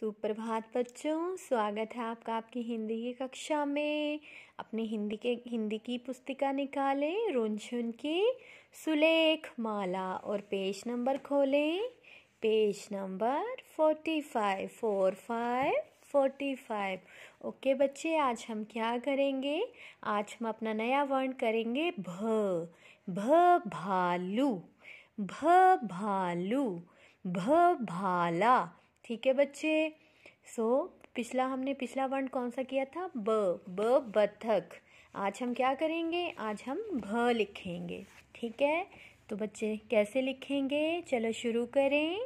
सुप्रभात बच्चों स्वागत है आपका आपकी हिंदी की कक्षा में अपने हिंदी के हिंदी की पुस्तिका निकालें रोनशुन की सुलेख माला और पेज नंबर खोलें page number forty five four five forty five okay बच्चे आज हम क्या करेंगे आज हम अपना नया वर्ण करेंगे भ भ भालू भ भालू भ भाला ठीक है बच्चे सो so, पिछला हमने पिछला वर्ण कौन सा किया था ब ब बथक आज हम क्या करेंगे आज हम भ लिखेंगे ठीक है तो बच्चे कैसे लिखेंगे चलो शुरू करें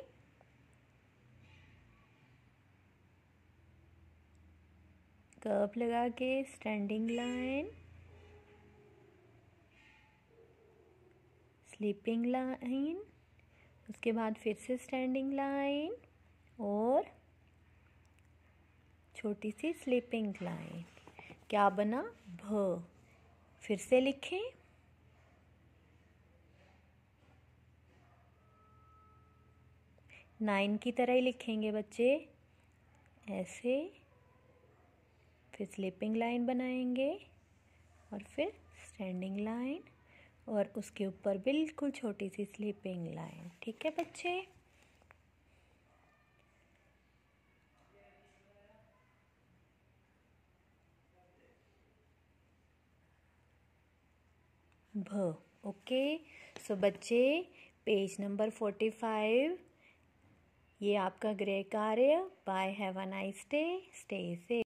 कप लगा के स्टैंडिंग लाइन स्लीपिंग लाइन उसके बाद फिर से स्टैंडिंग लाइन और छोटी सी स्लीपिंग लाइन क्या बना भ फिर से लिखें नाइन की तरह ही लिखेंगे बच्चे ऐसे फिर स्लीपिंग लाइन बनाएंगे और फिर स्टैंडिंग लाइन और उसके ऊपर बिल्कुल छोटी सी स्लीपिंग लाइन ठीक है बच्चे भ ओके सो बच्चे पेज नंबर फोर्टी फाइव ये आपका गृह कार्य bye have a nice day stay से